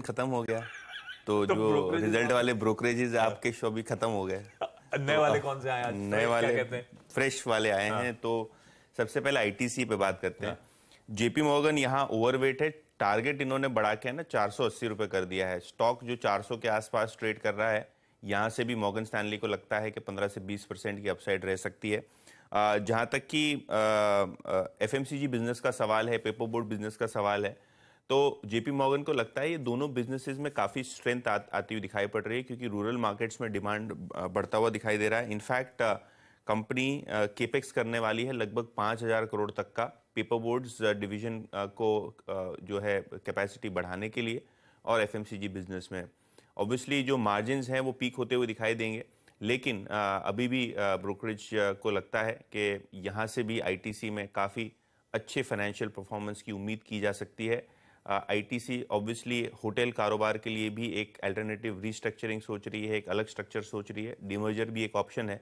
खत्म हो गया तो, तो जो रिजल्ट वाले ब्रोकरेजेस हाँ। आपके शो भी खत्म हो गए नए तो वाले कौन से आए नए वाले कहते हैं फ्रेश वाले आए हाँ। हैं तो सबसे पहले आईटीसी पे बात करते हैं जेपी हाँ। मोगन यहाँ ओवरवेट है टारगेट इन्होंने बढ़ा के है ना चार सौ रुपए कर दिया है स्टॉक जो 400 के आसपास ट्रेड कर रहा है यहाँ से भी मोगन स्टैनली को लगता है कि 15 से 20 परसेंट की अपसाइड रह सकती है जहाँ तक कि एफ बिजनेस का सवाल है पेपर बोर्ड बिजनेस का सवाल है तो जेपी मॉगन को लगता है ये दोनों बिजनेसेस में काफ़ी स्ट्रेंथ आ, आती हुई दिखाई पड़ रही है क्योंकि रूरल मार्केट्स में डिमांड बढ़ता हुआ दिखाई दे रहा है इनफैक्ट कंपनी केपेक्स करने वाली है लगभग पाँच हज़ार करोड़ तक का पेपर बोर्ड्स डिवीजन को जो है कैपेसिटी बढ़ाने के लिए और एफ बिजनेस में ऑब्वियसली जो मार्जिन हैं वो पीक होते हुए दिखाई देंगे लेकिन अभी भी ब्रोकरेज को लगता है कि यहाँ से भी आई में काफ़ी अच्छे फाइनेंशियल परफॉर्मेंस की उम्मीद की जा सकती है आईटीसी ऑब्वियसली होटल कारोबार के लिए भी एक अल्टरनेटिव रीस्ट्रक्चरिंग सोच रही है एक अलग स्ट्रक्चर सोच रही है डिमर्जर भी एक ऑप्शन है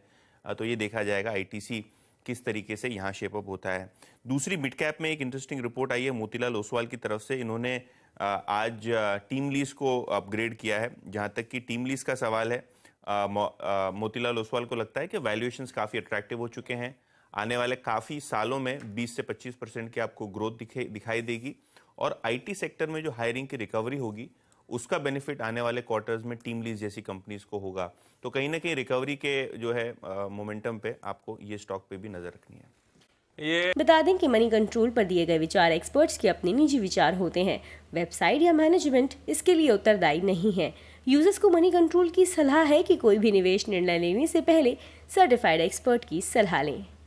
तो ये देखा जाएगा आईटीसी किस तरीके से यहाँ शेपअप होता है दूसरी मिड कैप में एक इंटरेस्टिंग रिपोर्ट आई है मोतीलाल ओसवाल की तरफ से इन्होंने आज टीम लीज को अपग्रेड किया है जहाँ तक कि टीम लीज का सवाल है मोतीलाल ओसवाल को लगता है कि वैल्यूएशन काफ़ी अट्रैक्टिव हो चुके हैं आने वाले काफ़ी सालों में 20 से 25 परसेंट की आपको ग्रोथ दिखे दिखाई देगी और आईटी सेक्टर में जो हायरिंग की रिकवरी होगी उसका बेनिफिट आने वाले क्वार्टर्स में टीम लीज जैसी कंपनीज को होगा तो कहीं ना कहीं रिकवरी के जो है मोमेंटम पे आपको ये स्टॉक पे भी नज़र रखनी है ये बता दें कि मनी कंट्रोल पर दिए गए विचार एक्सपर्ट्स के अपने निजी विचार होते हैं वेबसाइट या मैनेजमेंट इसके लिए उत्तरदायी नहीं है यूजर्स को मनी कंट्रोल की सलाह है कि कोई भी निवेश निर्णय लेने से पहले सर्टिफाइड एक्सपर्ट की सलाह लें